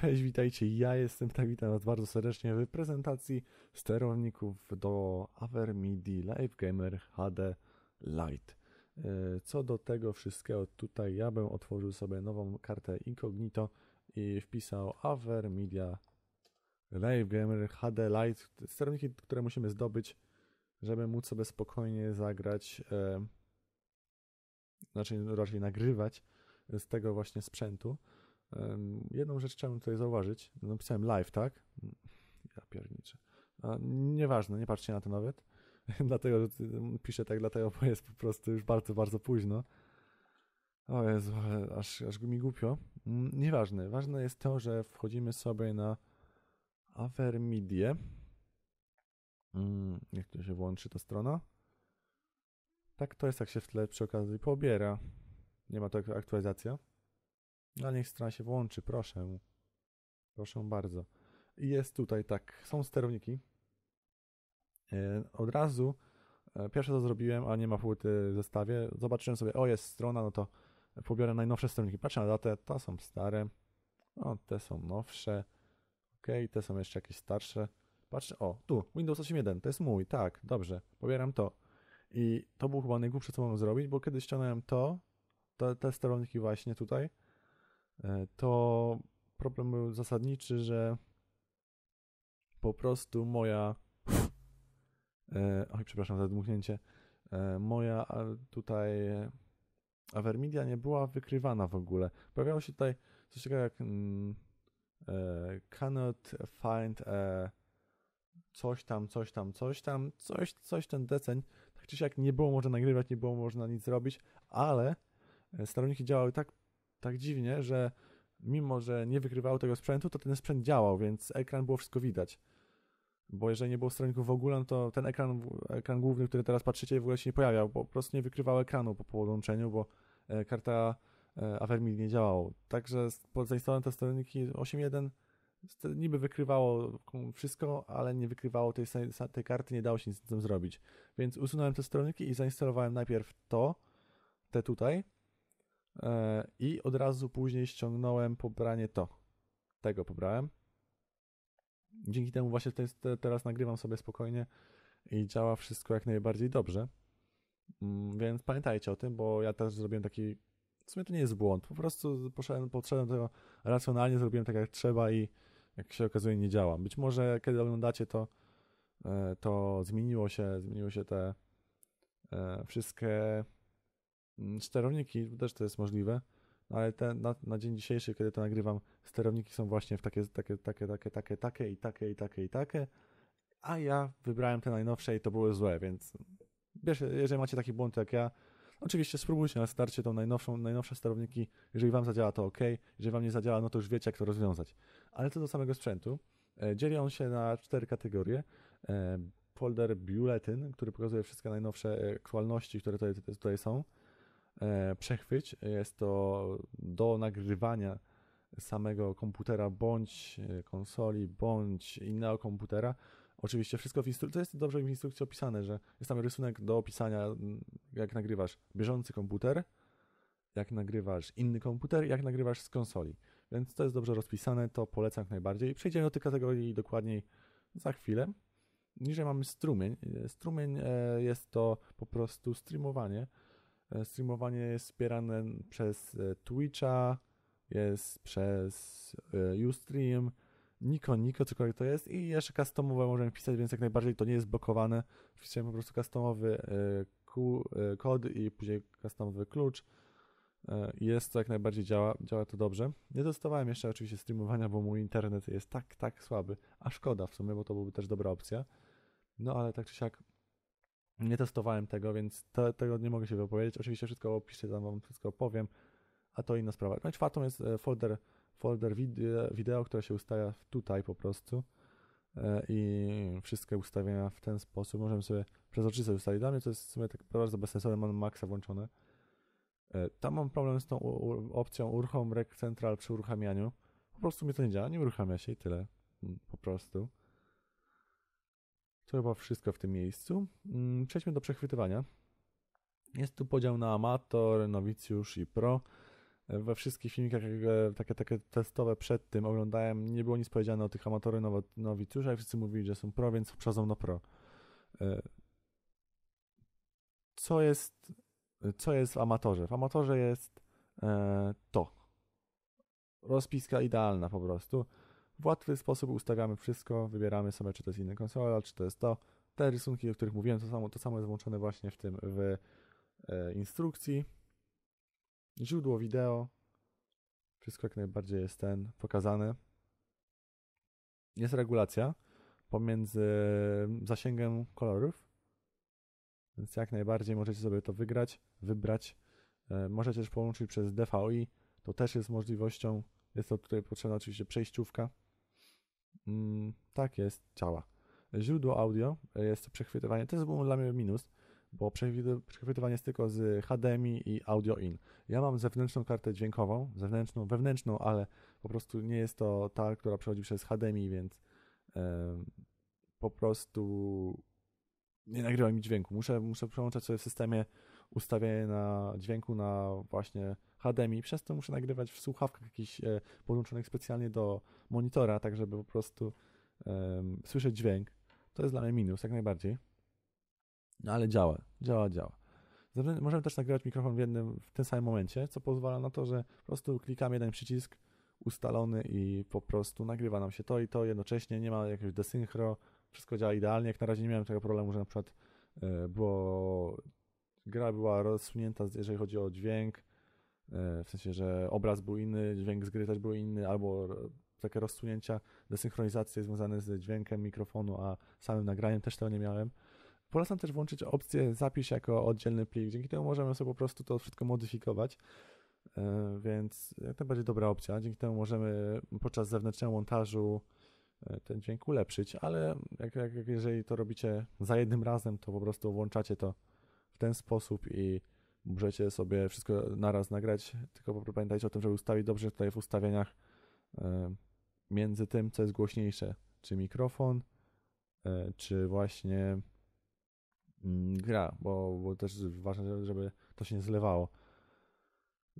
Cześć, witajcie. Ja jestem tak, witam Was bardzo serdecznie w prezentacji sterowników do Aver Live Gamer HD Lite. E, co do tego wszystkiego, tutaj ja bym otworzył sobie nową kartę Incognito i wpisał AverMedia Live Gamer HD Lite. Sterowniki, które musimy zdobyć, żeby móc sobie spokojnie zagrać, e, znaczy raczej nagrywać z tego właśnie sprzętu. Jedną rzecz chciałem tutaj zauważyć. Napisałem live, tak? Ja pierniczę. nieważne, nie patrzcie na to nawet. dlatego, że piszę tak, dlatego, bo jest po prostu już bardzo, bardzo późno. O Jezu, aż, aż mi głupio. Mm, nieważne. Ważne jest to, że wchodzimy sobie na Avermidie. Mm, niech tu się włączy ta strona? Tak to jest, jak się w tle przy okazji pobiera. Nie ma to aktualizacja. No niech strona się włączy, proszę. Proszę bardzo. I jest tutaj tak, są sterowniki. E, od razu, e, pierwsze co zrobiłem, a nie ma płyty w zestawie, zobaczyłem sobie, o jest strona, no to pobiorę najnowsze sterowniki. Patrzę na datę, to są stare, o te są nowsze, ok, te są jeszcze jakieś starsze. Patrzę, o, tu, Windows 8.1, to jest mój, tak, dobrze, pobieram to. I to był chyba najgłupsze, co mogłem zrobić, bo kiedy ściągnąłem to, te sterowniki właśnie tutaj, E, to problem był zasadniczy, że po prostu moja. E, oj, przepraszam za dmuchnięcie. E, moja tutaj Avermedia nie była wykrywana w ogóle. Pojawiało się tutaj coś takiego jak mm, cannot find a coś tam, coś tam, coś tam, coś, coś ten deceń. Tak czy siak nie było można nagrywać, nie było można nic zrobić, ale sterowniki działały tak tak dziwnie, że mimo, że nie wykrywało tego sprzętu, to ten sprzęt działał, więc ekran było wszystko widać. Bo jeżeli nie było stronników w ogóle, no to ten ekran, ekran główny, który teraz patrzycie, w ogóle się nie pojawiał, bo po prostu nie wykrywał ekranu po połączeniu, bo e, karta e, Avermid nie działała. Także zainstalowałem te stronniki 8.1 niby wykrywało wszystko, ale nie wykrywało tej, tej karty, nie dało się nic z tym zrobić. Więc usunąłem te stronniki i zainstalowałem najpierw to, te tutaj, E, I od razu później ściągnąłem pobranie to. Tego pobrałem. Dzięki temu właśnie teraz nagrywam sobie spokojnie i działa wszystko jak najbardziej dobrze. Mm, więc pamiętajcie o tym, bo ja też zrobiłem taki. W sumie to nie jest błąd. Po prostu poszedłem, podszedłem tego racjonalnie, zrobiłem tak jak trzeba i jak się okazuje nie działa. Być może kiedy oglądacie to, e, to zmieniło się, zmieniły się te e, wszystkie Mm, sterowniki, też to jest możliwe, ale te, na, na, dzień dzisiejszy, kiedy to nagrywam, sterowniki są właśnie w takie, takie, takie, takie, takie, takie i takie, i takie, i takie, a ja wybrałem te najnowsze i to były złe, więc wiesz, jeżeli macie taki błąd jak ja, Oczywiście spróbujcie na starcie tą najnowszą, najnowsze sterowniki. Jeżeli wam zadziała, to ok. Jeżeli wam nie zadziała, no to już wiecie, jak to rozwiązać. Ale co do samego sprzętu, e, dzieli on się na cztery kategorie. E, folder Bulletin, który pokazuje wszystkie najnowsze e, aktualności, które tutaj, tutaj są. E, przechwyć. Jest to do nagrywania samego komputera, bądź e, konsoli, bądź innego komputera. Oczywiście wszystko w instrukcji, to jest dobrze w instrukcji opisane, że jest tam rysunek do opisania, mm, jak nagrywasz bieżący komputer, jak nagrywasz inny komputer, jak nagrywasz z konsoli. Więc to jest dobrze rozpisane, to polecam jak najbardziej. Przejdziemy do tej kategorii dokładniej za chwilę. Niżej mamy strumień. E, strumień jest to po prostu streamowanie E, streamowanie jest wspierane przez e, Twitcha, jest przez e, Ustream, Niko, Niko, cokolwiek to jest i jeszcze customowe możemy wpisać, więc jak najbardziej to nie jest blokowane. Wpisujemy po prostu customowy kod i później customowy klucz. Jest to jak najbardziej działa, działa to dobrze. Nie testowałem jeszcze oczywiście streamowania, bo mój internet jest tak, tak słaby, a szkoda w sumie, bo to byłby też dobra opcja. No ale tak czy siak nie testowałem tego, więc te, tego nie mogę się wypowiedzieć. Oczywiście wszystko opiszę, tam wam wszystko opowiem, a to inna sprawa. No i czwartą jest e, folder, folder wideo, wideo które się ustawia tutaj po prostu e, i wszystkie ustawienia w ten sposób. Możemy sobie przez oczy sobie ustawić. Dla mnie to jest w sumie tak bardzo bezsensowne, mam maksa włączone. E, tam mam problem z tą opcją uruchom rec central przy uruchamianiu. Po prostu mi to nie działa, nie uruchamia się i tyle. Po prostu. To chyba wszystko w tym miejscu. Mm, przejdźmy do przechwytywania. Jest tu podział na amator, nowicjusz i pro. We wszystkich filmikach, e, takie, takie testowe przed tym oglądałem, nie było nic powiedziane o tych amatory nowicjuszach. Wszyscy mówili, że są pro, więc przechodzą na pro. E, co jest, co jest w amatorze? W amatorze jest e, to. Rozpiska idealna po prostu w łatwy sposób ustawiamy wszystko, wybieramy sobie, czy to jest inny konsola, czy to jest to. Te rysunki, o których mówiłem, to samo, to samo jest włączone właśnie w tym, w e, instrukcji. Źródło wideo. Wszystko jak najbardziej jest ten pokazany. Jest regulacja pomiędzy mm, zasięgiem kolorów, więc jak najbardziej możecie sobie to wygrać, wybrać. E, możecie też połączyć przez DVI, to też jest możliwością. Jest to tutaj potrzebna oczywiście przejściówka, Mm, tak jest, ciała. Źródło audio jest przechwytywanie. To jest był dla mnie minus, bo przechwytywanie jest tylko z HDMI i audio in. Ja mam zewnętrzną kartę dźwiękową, zewnętrzną, wewnętrzną, ale po prostu nie jest to ta, która przechodzi przez HDMI, więc yy, po prostu nie nagrywa mi dźwięku. Muszę, muszę przełączać sobie w systemie ustawienie na dźwięku na właśnie HDMI, przez to muszę nagrywać w słuchawkach jakichś e, podłączonych specjalnie do monitora, tak żeby po prostu słyszeć dźwięk. To jest dla mnie minus, jak najbardziej. No ale działa, działa, działa. Możemy też nagrywać mikrofon w jednym, w tym samym momencie, co pozwala na to, że po prostu klikam jeden przycisk ustalony i po prostu nagrywa nam się to i to jednocześnie, nie ma jakiegoś desynchro, wszystko działa idealnie. Jak na razie nie miałem tego problemu, że na przykład e, gra była rozsunięta, jeżeli chodzi o dźwięk, E, w sensie, że obraz był inny, dźwięk z gry też był inny, albo takie rozsunięcia, desynchronizacje związane z dźwiękiem mikrofonu, a samym nagraniem też tego nie miałem. Polecam też włączyć opcję zapisz jako oddzielny plik. Dzięki temu możemy sobie po prostu to wszystko modyfikować. E, więc jak najbardziej dobra opcja. Dzięki temu możemy podczas zewnętrznego montażu e, ten dźwięk ulepszyć, ale jak, jak, jeżeli to robicie za jednym razem, to po prostu włączacie to w ten sposób i Możecie sobie wszystko naraz nagrać, tylko pamiętajcie o tym, żeby ustawić dobrze tutaj w ustawieniach e, między tym, co jest głośniejsze, czy mikrofon, e, czy właśnie mm, gra, bo, bo też ważne, żeby to się nie zlewało.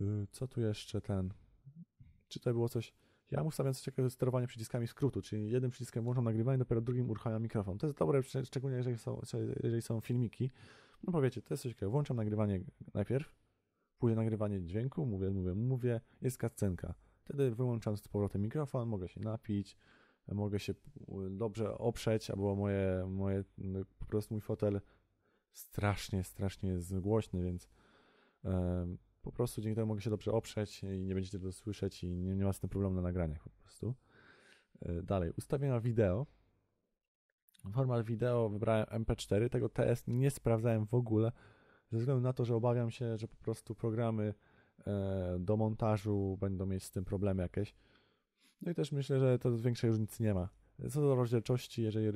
E, co tu jeszcze ten? Czy to było coś? Ja ustawiam coś takiego sterowanie przyciskami skrótu, czyli jednym przyciskiem włączam nagrywanie, dopiero drugim uruchamiam mikrofon. To jest dobre, szczególnie jeżeli są, jeżeli są filmiki, no powiecie, to jest coś takiego. Włączam nagrywanie najpierw, później nagrywanie dźwięku, mówię, mówię, mówię, jest kascenka. Wtedy wyłączam z powrotem mikrofon, mogę się napić, mogę się y, dobrze oprzeć, albo moje, moje po prostu mój fotel strasznie, strasznie jest głośny, więc e, po prostu dzięki temu mogę się dobrze oprzeć i nie będziecie tego słyszeć i nie, nie ma z tym problemu na nagraniach po prostu. E, dalej, ustawienia wideo format wideo wybrałem MP4, tego TS nie sprawdzałem w ogóle, ze względu na to, że obawiam się, że po prostu programy e, do montażu będą mieć z tym problemy jakieś. No i też myślę, że to większej różnicy nie ma. Co do rozdzielczości, jeżeli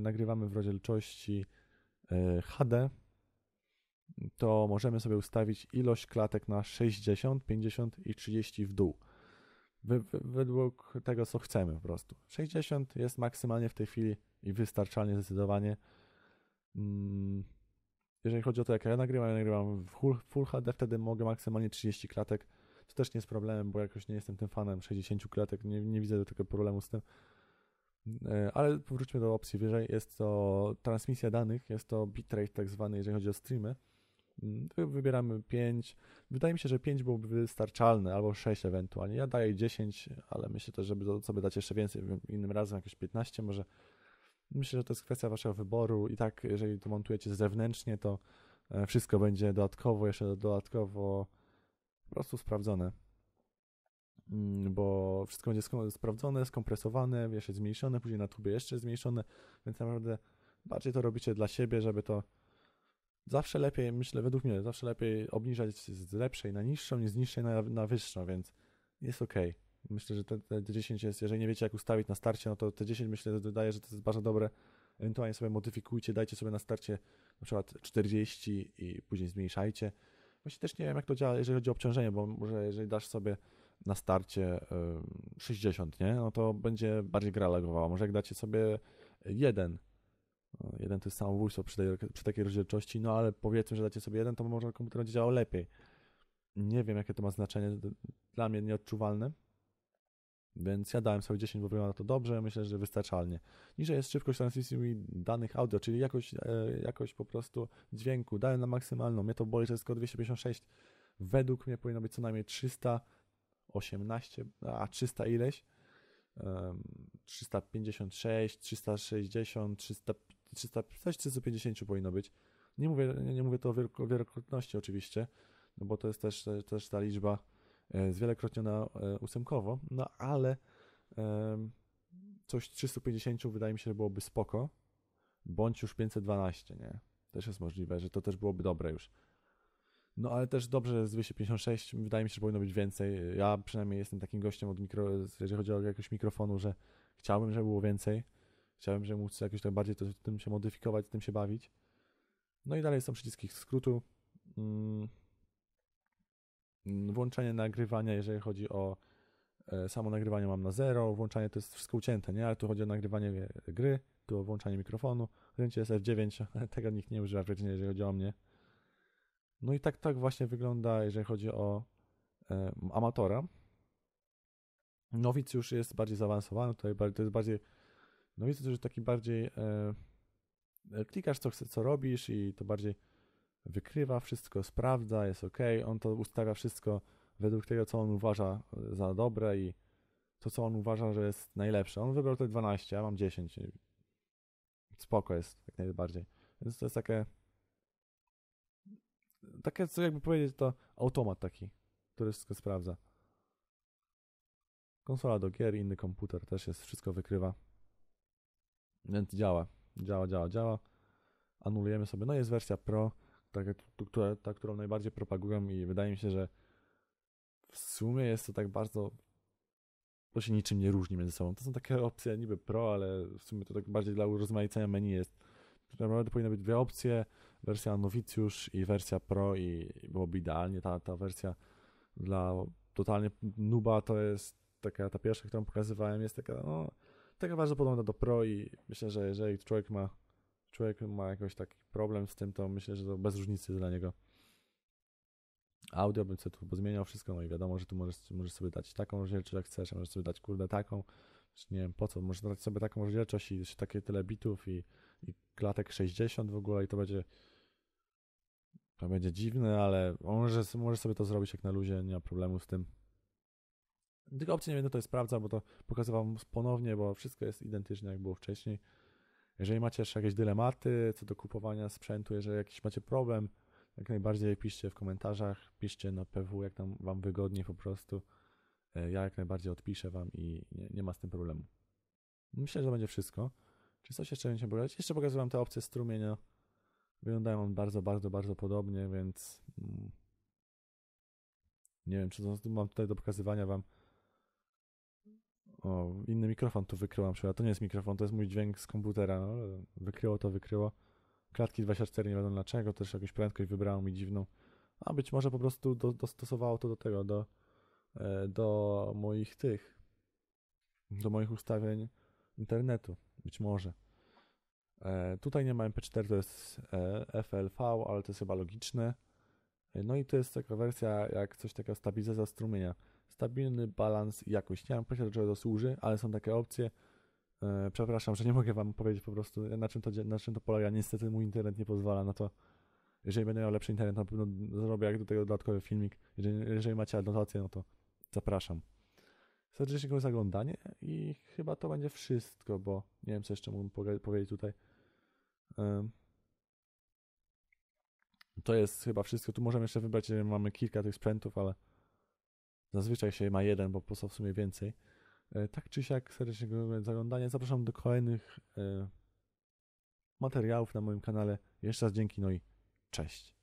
nagrywamy w rozdzielczości e, HD, to możemy sobie ustawić ilość klatek na 60, 50 i 30 w dół. Według tego, co chcemy po prostu. 60 jest maksymalnie w tej chwili i wystarczalnie zdecydowanie. Mm, jeżeli chodzi o to, jak ja nagrywam, ja nagrywam w Full, HD, wtedy mogę maksymalnie 30 klatek. To też nie jest problemem, bo jakoś nie jestem tym fanem 60 klatek, nie, nie widzę takiego problemu z tym. E, ale wróćmy do opcji wyżej. Jest to transmisja danych, jest to bitrate tak zwany, jeżeli chodzi o streamy. Mm, wybieramy 5. Wydaje mi się, że 5 byłoby wystarczalne, albo 6 ewentualnie. Ja daję 10, ale myślę też, żeby sobie dać jeszcze więcej. Innym razem jakieś 15 może Myślę, że to jest kwestia waszego wyboru i tak, jeżeli to montujecie zewnętrznie, to e, wszystko będzie dodatkowo, jeszcze dodatkowo po prostu sprawdzone. Mm, bo wszystko będzie sprawdzone, skompresowane, jeszcze zmniejszone, później na tubie jeszcze zmniejszone, więc naprawdę bardziej to robicie dla siebie, żeby to zawsze lepiej, myślę, według mnie, zawsze lepiej obniżać z lepszej na niższą niż z niższej na, na wyższą, więc jest ok. Myślę, że te, te 10 jest, jeżeli nie wiecie jak ustawić na starcie, no to te 10 myślę, dodaję, że to jest bardzo dobre. Ewentualnie sobie modyfikujcie, dajcie sobie na starcie na przykład 40 i później zmniejszajcie. Właśnie też nie wiem jak to działa, jeżeli chodzi o obciążenie, bo może jeżeli dasz sobie na starcie 60, nie? No to będzie bardziej gra lagowała. Może jak dacie sobie 1, no, jeden to jest samobójstwo przy, tej, przy takiej rozdzielczości, no ale powiedzmy, że dacie sobie jeden, to może komputer będzie działał lepiej. Nie wiem, jakie to ma znaczenie, dla mnie nieodczuwalne. Więc ja dałem sobie 10, bo wygląda to dobrze, myślę, że wystarczalnie. Niżej jest szybkość transmisji danych audio, czyli jakość, e, jakość po prostu dźwięku. Dałem na maksymalną, mnie to boli, że jest tylko 256. Według mnie powinno być co najmniej 318, a 300 ileś. 356, 360, 300, 300, 350 powinno być. Nie mówię, nie, nie mówię to o wielokrotności oczywiście, no bo to jest też, też ta liczba, E, zwielokrotniona e, ósemkowo, no ale coś 350 wydaje mi się, że byłoby spoko, bądź już 512, nie? Też jest możliwe, że to też byłoby dobre już. No ale też dobrze z 256, wydaje mi się, że powinno być więcej. Ja przynajmniej jestem takim gościem od mikro, jeżeli chodzi o jakiegoś mikrofonu, że chciałbym, żeby było więcej. Chciałbym, żeby móc jakoś tak bardziej to, tym się modyfikować, tym się bawić. No i dalej są przyciski skrótu. Mm, Włączenie nagrywania, jeżeli chodzi o e, samo nagrywanie mam na zero, włączanie to jest wszystko ucięte, nie? Ale tu chodzi o nagrywanie gry, tu o włączanie mikrofonu, zdjęcie jest F9, tego nikt nie używa praktycznie, jeżeli chodzi o mnie. No i tak, tak właśnie wygląda, jeżeli chodzi o e, amatora. Nowic już jest bardziej zaawansowany, tutaj to jest bardziej, nowic to już taki bardziej, e, e, klikasz co chcesz, co robisz i to bardziej wykrywa wszystko, sprawdza, jest ok, on to ustawia wszystko według tego, co on uważa za dobre i to, co on uważa, że jest najlepsze. On wybrał te 12, ja mam 10. Spoko jest, jak najbardziej. Więc to jest takie takie, co jakby powiedzieć, to automat taki, który wszystko sprawdza. Konsola do gier, inny komputer też jest, wszystko wykrywa. Więc działa, działa, działa, działa. Anulujemy sobie. No jest wersja Pro tak, która, ta, którą najbardziej propagują i wydaje mi się, że w sumie jest to tak bardzo że się niczym nie różni między sobą. To są takie opcje niby pro, ale w sumie to tak bardziej dla urozmaicenia menu jest. Tak naprawdę powinny być dwie opcje, wersja nowicjusz i wersja pro i, i byłoby idealnie. Ta, ta wersja dla totalnie nuba to jest taka, ta pierwsza, którą pokazywałem jest taka, no, taka bardzo podobna do pro i myślę, że jeżeli człowiek ma człowiek ma jakoś taki problem z tym, to myślę, że to bez różnicy dla niego. Audio bym sobie tu pozmieniał wszystko, no i wiadomo, że tu możesz, możesz sobie dać taką rozdzielczość jak chcesz, możesz sobie dać kurde taką, nie wiem po co, możesz dać sobie taką rozdzielczość i takie tyle bitów i, i klatek 60 w ogóle i to będzie to będzie dziwne, ale może, może sobie to zrobić jak na luzie, nie ma problemu z tym. Tylko opcję nie będę no tutaj sprawdzał, bo to pokazywałem ponownie, bo wszystko jest identyczne jak było wcześniej. Jeżeli macie jeszcze jakieś dylematy co do kupowania sprzętu, jeżeli jakiś macie problem, jak najbardziej piszcie w komentarzach, piszcie na PW, jak tam wam wygodnie po prostu. E, ja jak najbardziej odpiszę wam i nie, nie ma z tym problemu. Myślę, że to będzie wszystko. Czy coś jeszcze będziecie pokazać? Jeszcze pokazuję wam te opcje strumienia. Wyglądają one bardzo, bardzo, bardzo podobnie, więc mm, nie wiem, czy to, mam tutaj do pokazywania wam o, inny mikrofon tu wykryłam, na To nie jest mikrofon, to jest mój dźwięk z komputera. No, wykryło to, wykryło. Klatki 24, nie wiadomo dlaczego, też jakąś prędkość wybrało mi dziwną. A być może po prostu do, dostosowało to do tego, do, e, do moich tych, do moich ustawień internetu. Być może. E, tutaj nie ma MP4, to jest e, FLV, ale to jest chyba logiczne. No i to jest taka wersja, jak coś taka stabilizacja strumienia stabilny balans i jakość. Nie mam pojęcia, do czego to służy, ale są takie opcje. E, przepraszam, że nie mogę wam powiedzieć po prostu, na czym to, na czym to polega. Niestety mój internet nie pozwala na to. Jeżeli będę miał lepszy internet, na pewno zrobię jak do tego dodatkowy filmik. Jeżeli, jeżeli macie adnotację, no to zapraszam. Serdecznie za zaglądanie i chyba to będzie wszystko, bo nie wiem, co jeszcze mógłbym powiedzieć tutaj. To jest chyba wszystko. Tu możemy jeszcze wybrać, mamy kilka tych sprzętów, ale Zazwyczaj się ma jeden, bo po prostu w sumie więcej. E, tak czy siak, serdecznie dziękuję za oglądanie. Zapraszam do kolejnych e, materiałów na moim kanale. Jeszcze raz dzięki, no i cześć.